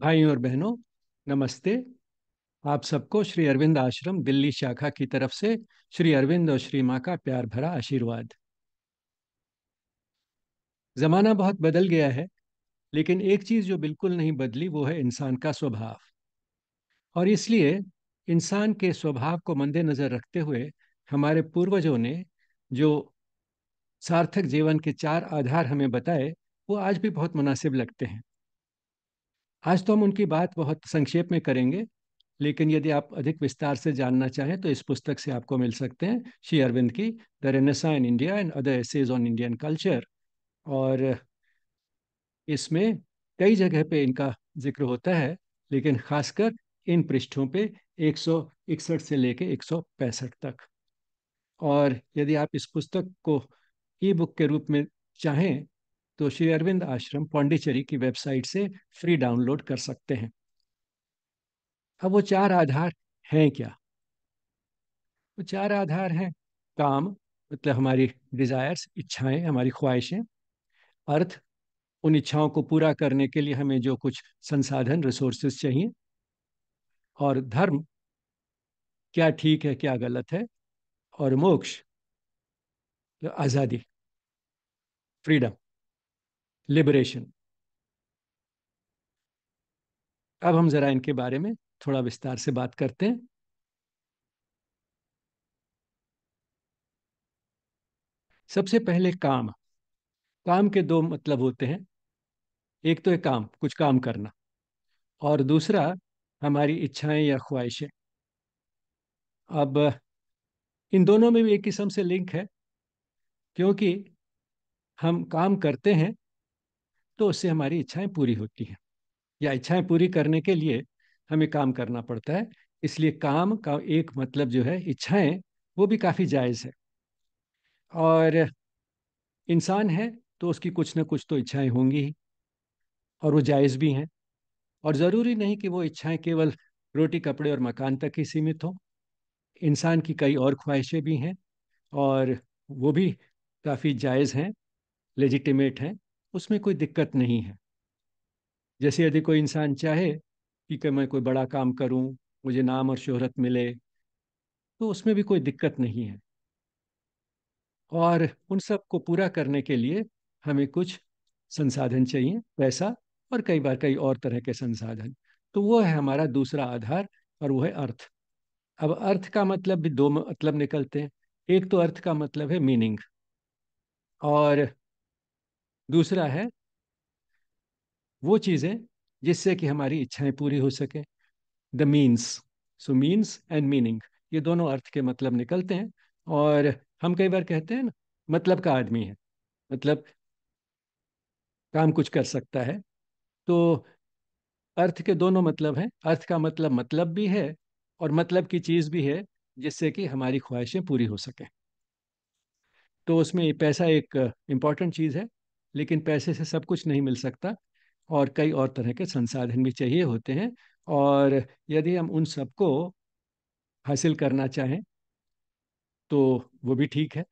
भाइयों और बहनों नमस्ते आप सबको श्री अरविंद आश्रम दिल्ली शाखा की तरफ से श्री अरविंद और श्री माँ का प्यार भरा आशीर्वाद जमाना बहुत बदल गया है लेकिन एक चीज जो बिल्कुल नहीं बदली वो है इंसान का स्वभाव और इसलिए इंसान के स्वभाव को मद्देनजर रखते हुए हमारे पूर्वजों ने जो सार्थक जीवन के चार आधार हमें बताए वो आज भी बहुत मुनासिब लगते हैं आज तो हम उनकी बात बहुत संक्षेप में करेंगे लेकिन यदि आप अधिक विस्तार से जानना चाहें तो इस पुस्तक से आपको मिल सकते हैं श्री अरविंद की the renaissance in India and other essays on Indian culture और इसमें कई जगह पे इनका जिक्र होता है लेकिन खासकर इन पृष्ठों पे एक से लेके एक तक और यदि आप इस पुस्तक को ई बुक के रूप में चाहें तो श्री अरविंद आश्रम पौंडीचेरी की वेबसाइट से फ्री डाउनलोड कर सकते हैं अब वो चार आधार हैं क्या वो चार आधार हैं काम मतलब हमारी डिज़ायर्स इच्छाएं हमारी ख्वाहिशें अर्थ उन इच्छाओं को पूरा करने के लिए हमें जो कुछ संसाधन रिसोर्सेस चाहिए और धर्म क्या ठीक है क्या गलत है और मोक्ष तो आज़ादी फ्रीडम लिबरेशन अब हम जरा इनके बारे में थोड़ा विस्तार से बात करते हैं सबसे पहले काम काम के दो मतलब होते हैं एक तो है काम कुछ काम करना और दूसरा हमारी इच्छाएं या ख्वाहिशें अब इन दोनों में भी एक किस्म से लिंक है क्योंकि हम काम करते हैं तो उससे हमारी इच्छाएं पूरी होती हैं या इच्छाएं पूरी करने के लिए हमें काम करना पड़ता है इसलिए काम का एक मतलब जो है इच्छाएं वो भी काफ़ी जायज़ है और इंसान है तो उसकी कुछ ना कुछ तो इच्छाएं होंगी ही और वो जायज़ भी हैं और ज़रूरी नहीं कि वो इच्छाएं केवल रोटी कपड़े और मकान तक ही सीमित हों इंसान की कई और ख्वाहिशें भी हैं और वो भी काफ़ी जायज़ हैं लेजिटिमेट हैं उसमें कोई दिक्कत नहीं है जैसे यदि कोई इंसान चाहे कि मैं कोई बड़ा काम करूं मुझे नाम और शोहरत मिले तो उसमें भी कोई दिक्कत नहीं है और उन सब को पूरा करने के लिए हमें कुछ संसाधन चाहिए पैसा और कई बार कई और तरह के संसाधन तो वो है हमारा दूसरा आधार और वो है अर्थ अब अर्थ का मतलब भी दो मतलब निकलते हैं एक तो अर्थ का मतलब है मीनिंग और दूसरा है वो चीज़ें जिससे कि हमारी इच्छाएं पूरी हो सके the means so means and meaning ये दोनों अर्थ के मतलब निकलते हैं और हम कई बार कहते हैं ना मतलब का आदमी है मतलब काम कुछ कर सकता है तो अर्थ के दोनों मतलब हैं अर्थ का मतलब मतलब भी है और मतलब की चीज़ भी है जिससे कि हमारी ख्वाहिशें पूरी हो सकें तो उसमें पैसा एक इम्पॉर्टेंट चीज़ है लेकिन पैसे से सब कुछ नहीं मिल सकता और कई और तरह के संसाधन भी चाहिए होते हैं और यदि हम उन सबको हासिल करना चाहें तो वो भी ठीक है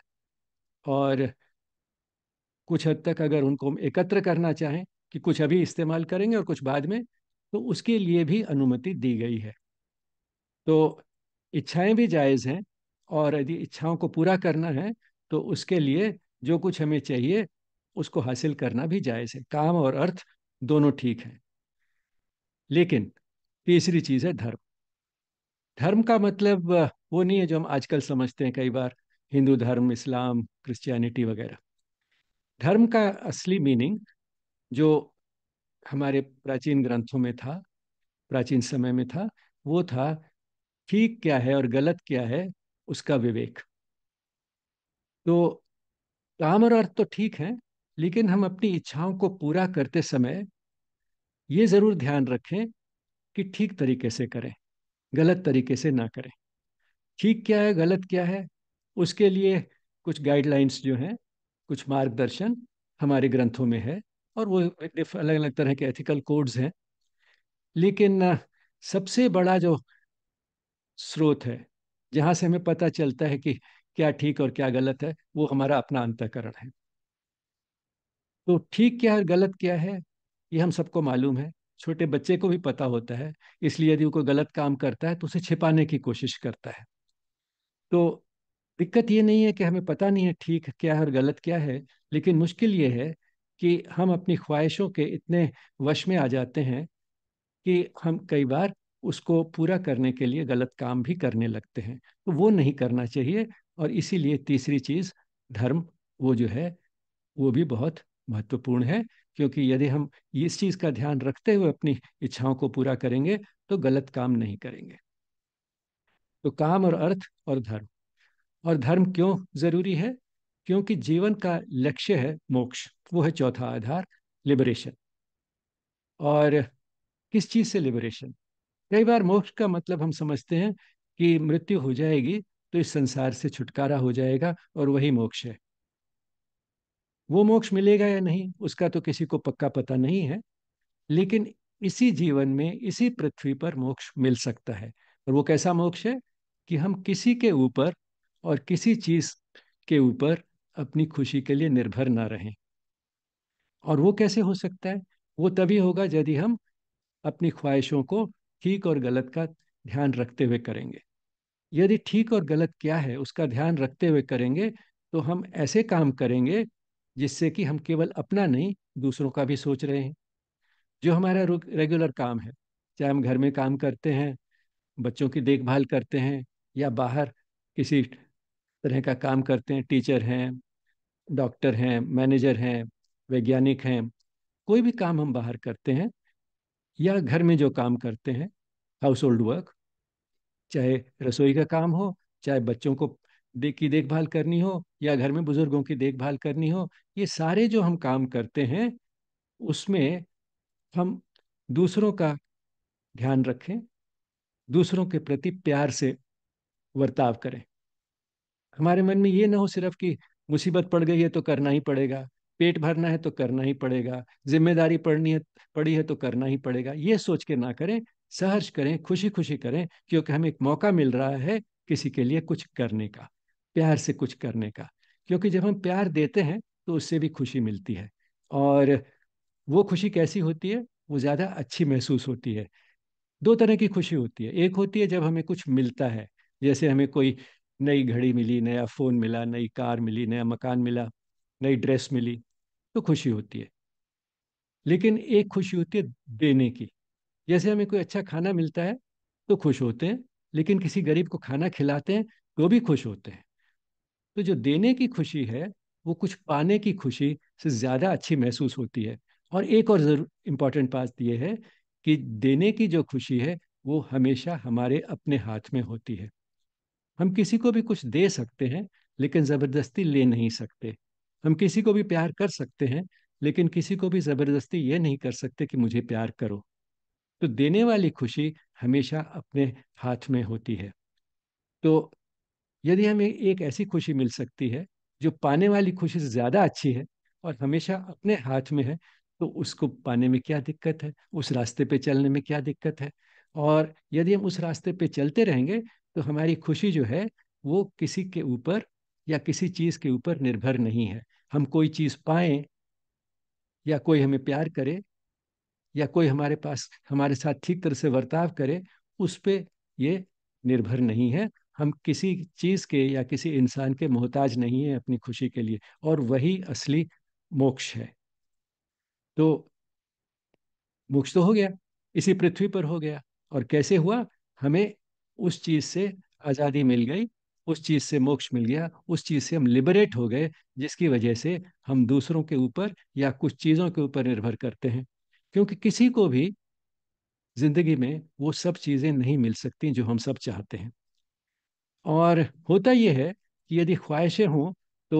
और कुछ हद तक अगर उनको हम एकत्र करना चाहें कि कुछ अभी इस्तेमाल करेंगे और कुछ बाद में तो उसके लिए भी अनुमति दी गई है तो इच्छाएं भी जायज़ हैं और यदि इच्छाओं को पूरा करना है तो उसके लिए जो कुछ हमें चाहिए उसको हासिल करना भी जायज़ है काम और अर्थ दोनों ठीक है लेकिन तीसरी चीज़ है धर्म धर्म का मतलब वो नहीं है जो हम आजकल समझते हैं कई बार हिंदू धर्म इस्लाम क्रिश्चियनिटी वगैरह धर्म का असली मीनिंग जो हमारे प्राचीन ग्रंथों में था प्राचीन समय में था वो था ठीक क्या है और गलत क्या है उसका विवेक तो काम और अर्थ तो ठीक है लेकिन हम अपनी इच्छाओं को पूरा करते समय ये ज़रूर ध्यान रखें कि ठीक तरीके से करें गलत तरीके से ना करें ठीक क्या है गलत क्या है उसके लिए कुछ गाइडलाइंस जो हैं कुछ मार्गदर्शन हमारे ग्रंथों में है और वो अलग अलग तरह के एथिकल कोड्स हैं लेकिन सबसे बड़ा जो स्रोत है जहाँ से हमें पता चलता है कि क्या ठीक और क्या गलत है वो हमारा अपना अंतकरण है तो ठीक क्या है गलत क्या है ये हम सबको मालूम है छोटे बच्चे को भी पता होता है इसलिए यदि वो कोई गलत काम करता है तो उसे छिपाने की कोशिश करता है तो दिक्कत ये नहीं है कि हमें पता नहीं है ठीक क्या है और गलत क्या है लेकिन मुश्किल ये है कि हम अपनी ख्वाहिशों के इतने वश में आ जाते हैं कि हम कई बार उसको पूरा करने के लिए गलत काम भी करने लगते हैं तो वो नहीं करना चाहिए और इसीलिए तीसरी चीज़ धर्म वो जो है वो भी बहुत महत्वपूर्ण है क्योंकि यदि हम इस चीज़ का ध्यान रखते हुए अपनी इच्छाओं को पूरा करेंगे तो गलत काम नहीं करेंगे तो काम और अर्थ और धर्म और धर्म क्यों जरूरी है क्योंकि जीवन का लक्ष्य है मोक्ष वो है चौथा आधार लिबरेशन और किस चीज़ से लिबरेशन कई बार मोक्ष का मतलब हम समझते हैं कि मृत्यु हो जाएगी तो इस संसार से छुटकारा हो जाएगा और वही मोक्ष है वो मोक्ष मिलेगा या नहीं उसका तो किसी को पक्का पता नहीं है लेकिन इसी जीवन में इसी पृथ्वी पर मोक्ष मिल सकता है और वो कैसा मोक्ष है कि हम किसी के ऊपर और किसी चीज के ऊपर अपनी खुशी के लिए निर्भर ना रहें और वो कैसे हो सकता है वो तभी होगा यदि हम अपनी ख्वाहिशों को ठीक और गलत का ध्यान रखते हुए करेंगे यदि ठीक और गलत क्या है उसका ध्यान रखते हुए करेंगे तो हम ऐसे काम करेंगे जिससे कि हम केवल अपना नहीं दूसरों का भी सोच रहे हैं जो हमारा रेगुलर काम है चाहे हम घर में काम करते हैं बच्चों की देखभाल करते हैं या बाहर किसी तरह का काम करते हैं टीचर हैं डॉक्टर हैं मैनेजर हैं वैज्ञानिक हैं कोई भी काम हम बाहर करते हैं या घर में जो काम करते हैं हाउस होल्ड वर्क चाहे रसोई का काम हो चाहे बच्चों को देख की देखभाल करनी हो या घर में बुजुर्गों की देखभाल करनी हो ये सारे जो हम काम करते हैं उसमें हम दूसरों का ध्यान रखें दूसरों के प्रति प्यार से वर्ताव करें हमारे मन में ये ना हो सिर्फ कि मुसीबत पड़ गई है तो करना ही पड़ेगा पेट भरना है तो करना ही पड़ेगा जिम्मेदारी पड़नी है पड़ी है तो करना ही पड़ेगा ये सोच के ना करें सहर्ष करें खुशी खुशी करें क्योंकि हमें एक मौका मिल रहा है किसी के लिए कुछ करने का प्यार से कुछ करने का क्योंकि जब हम प्यार देते हैं तो उससे भी खुशी मिलती है और वो खुशी कैसी होती है वो ज़्यादा अच्छी महसूस होती है दो तरह की खुशी होती है एक होती है जब हमें कुछ मिलता है जैसे हमें कोई नई घड़ी मिली नया फ़ोन मिला नई कार मिली नया मकान मिला नई ड्रेस मिली तो खुशी होती है लेकिन एक खुशी होती है देने की जैसे हमें कोई अच्छा खाना मिलता है तो खुश होते हैं लेकिन किसी गरीब को खाना खिलाते हैं तो भी खुश होते हैं तो जो देने की खुशी है वो कुछ पाने की खुशी से ज़्यादा अच्छी महसूस होती है और एक और ज़रूर इम्पॉर्टेंट बात यह है कि देने की जो खुशी है वो हमेशा हमारे अपने हाथ में होती है हम किसी को भी कुछ दे सकते हैं लेकिन ज़बरदस्ती ले नहीं सकते हम किसी को भी प्यार कर सकते हैं लेकिन किसी को भी ज़बरदस्ती ये नहीं कर सकते कि मुझे प्यार करो तो देने वाली खुशी हमेशा अपने हाथ में होती है तो यदि हमें एक ऐसी खुशी मिल सकती है जो पाने वाली खुशी से ज़्यादा अच्छी है और हमेशा अपने हाथ में है तो उसको पाने में क्या दिक्कत है उस रास्ते पे चलने में क्या दिक्कत है और यदि हम उस रास्ते पे चलते रहेंगे तो हमारी खुशी जो है वो किसी के ऊपर या किसी चीज़ के ऊपर निर्भर नहीं है हम कोई चीज़ पाए या कोई हमें प्यार करे या कोई हमारे पास हमारे साथ ठीक तरह से बर्ताव करे उस पर ये निर्भर नहीं है हम किसी चीज़ के या किसी इंसान के मोहताज नहीं है अपनी खुशी के लिए और वही असली मोक्ष है तो मोक्ष तो हो गया इसी पृथ्वी पर हो गया और कैसे हुआ हमें उस चीज़ से आज़ादी मिल गई उस चीज़ से मोक्ष मिल गया उस चीज़ से हम लिबरेट हो गए जिसकी वजह से हम दूसरों के ऊपर या कुछ चीज़ों के ऊपर निर्भर करते हैं क्योंकि किसी को भी ज़िंदगी में वो सब चीज़ें नहीं मिल सकती जो हम सब चाहते हैं और होता यह है कि यदि ख्वाहिशें हों तो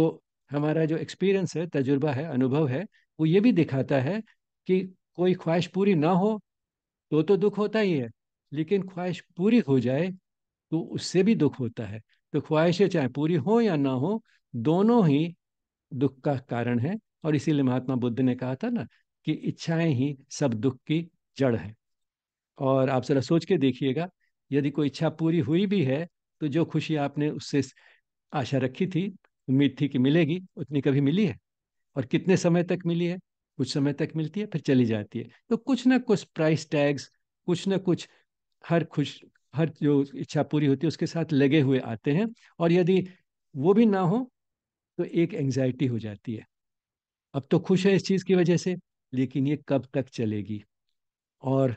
हमारा जो एक्सपीरियंस है तजुर्बा है अनुभव है वो ये भी दिखाता है कि कोई ख्वाहिश पूरी ना हो तो तो दुख होता ही है लेकिन ख्वाहिश पूरी हो जाए तो उससे भी दुख होता है तो ख्वाहिशें चाहे पूरी हो या ना हो दोनों ही दुख का कारण है और इसीलिए महात्मा बुद्ध ने कहा था ना कि इच्छाएं ही सब दुख की जड़ है और आप जरा सोच के देखिएगा यदि कोई इच्छा पूरी हुई भी है तो जो खुशी आपने उससे आशा रखी थी उम्मीद थी कि मिलेगी उतनी कभी मिली है और कितने समय तक मिली है कुछ समय तक मिलती है फिर चली जाती है तो कुछ ना कुछ प्राइस टैग्स कुछ ना कुछ हर खुश हर जो इच्छा पूरी होती है उसके साथ लगे हुए आते हैं और यदि वो भी ना हो तो एक एंगजाइटी हो जाती है अब तो खुश है इस चीज़ की वजह से लेकिन ये कब तक चलेगी और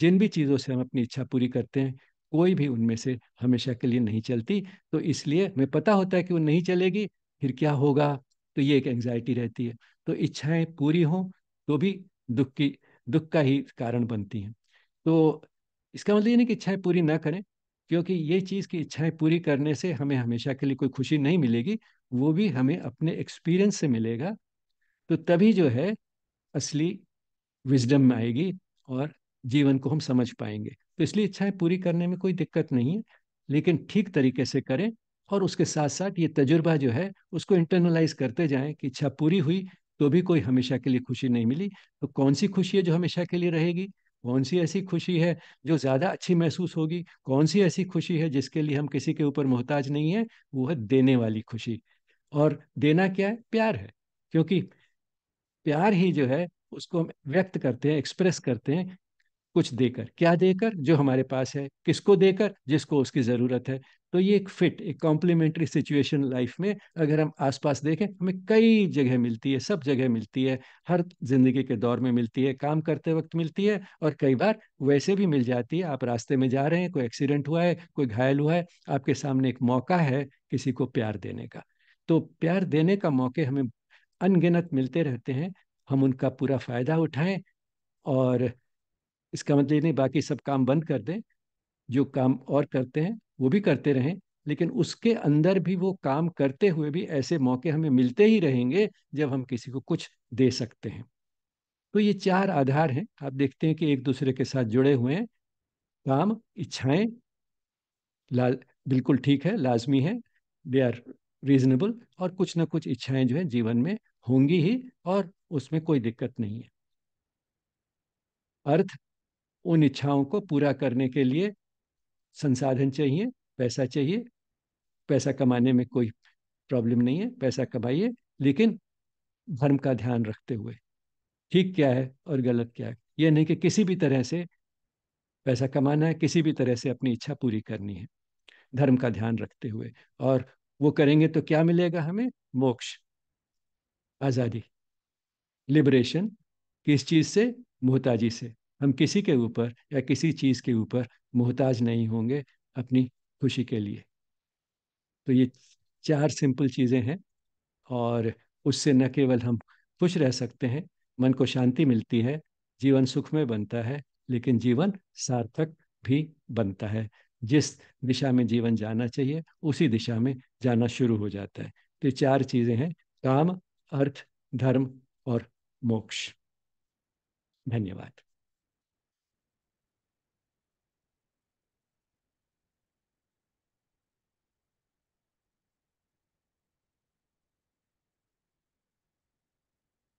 जिन भी चीज़ों से हम अपनी इच्छा पूरी करते हैं कोई भी उनमें से हमेशा के लिए नहीं चलती तो इसलिए हमें पता होता है कि वो नहीं चलेगी फिर क्या होगा तो ये एक एंग्जाइटी रहती है तो इच्छाएं पूरी हों तो भी दुख की दुख का ही कारण बनती हैं तो इसका मतलब ये नहीं कि इच्छाएं पूरी ना करें क्योंकि ये चीज़ की इच्छाएं पूरी करने से हमें हमेशा के लिए कोई खुशी नहीं मिलेगी वो भी हमें अपने एक्सपीरियंस से मिलेगा तो तभी जो है असली विजडम आएगी और जीवन को हम समझ पाएंगे तो इसलिए इच्छाएं पूरी करने में कोई दिक्कत नहीं है लेकिन ठीक तरीके से करें और उसके साथ साथ ये तजुर्बा जो है उसको इंटरनलाइज करते जाएं कि इच्छा पूरी हुई तो भी कोई हमेशा के लिए खुशी नहीं मिली तो कौन सी खुशी है जो हमेशा के लिए रहेगी कौन सी ऐसी खुशी है जो ज़्यादा अच्छी महसूस होगी कौन सी ऐसी खुशी है जिसके लिए हम किसी के ऊपर मोहताज नहीं है वो है देने वाली खुशी और देना क्या है प्यार है क्योंकि प्यार ही जो है उसको हम व्यक्त करते हैं एक्सप्रेस करते हैं कुछ देकर क्या देकर जो हमारे पास है किसको देकर जिसको उसकी ज़रूरत है तो ये एक फिट एक कॉम्प्लीमेंट्री सिचुएशन लाइफ में अगर हम आसपास देखें हमें कई जगह मिलती है सब जगह मिलती है हर जिंदगी के दौर में मिलती है काम करते वक्त मिलती है और कई बार वैसे भी मिल जाती है आप रास्ते में जा रहे हैं कोई एक्सीडेंट हुआ है कोई घायल हुआ है आपके सामने एक मौका है किसी को प्यार देने का तो प्यार देने का मौके हमें अनगिनत मिलते रहते हैं हम उनका पूरा फ़ायदा उठाएं और इसका मतलब नहीं बाकी सब काम बंद कर दें जो काम और करते हैं वो भी करते रहें लेकिन उसके अंदर भी वो काम करते हुए भी ऐसे मौके हमें मिलते ही रहेंगे जब हम किसी को कुछ दे सकते हैं तो ये चार आधार हैं आप देखते हैं कि एक दूसरे के साथ जुड़े हुए हैं काम इच्छाएं ला बिल्कुल ठीक है लाजमी है दे आर रीजनेबल और कुछ ना कुछ इच्छाएं जो है जीवन में होंगी ही और उसमें कोई दिक्कत नहीं है अर्थ उन इच्छाओं को पूरा करने के लिए संसाधन चाहिए पैसा चाहिए पैसा कमाने में कोई प्रॉब्लम नहीं है पैसा कमाइए लेकिन धर्म का ध्यान रखते हुए ठीक क्या है और गलत क्या है यह नहीं कि किसी भी तरह से पैसा कमाना है किसी भी तरह से अपनी इच्छा पूरी करनी है धर्म का ध्यान रखते हुए और वो करेंगे तो क्या मिलेगा हमें मोक्ष आज़ादी लिबरेशन किस चीज़ से मोहताजी से हम किसी के ऊपर या किसी चीज़ के ऊपर मोहताज नहीं होंगे अपनी खुशी के लिए तो ये चार सिंपल चीज़ें हैं और उससे न केवल हम खुश रह सकते हैं मन को शांति मिलती है जीवन सुख में बनता है लेकिन जीवन सार्थक भी बनता है जिस दिशा में जीवन जाना चाहिए उसी दिशा में जाना शुरू हो जाता है तो चार चीज़ें हैं काम अर्थ धर्म और मोक्ष धन्यवाद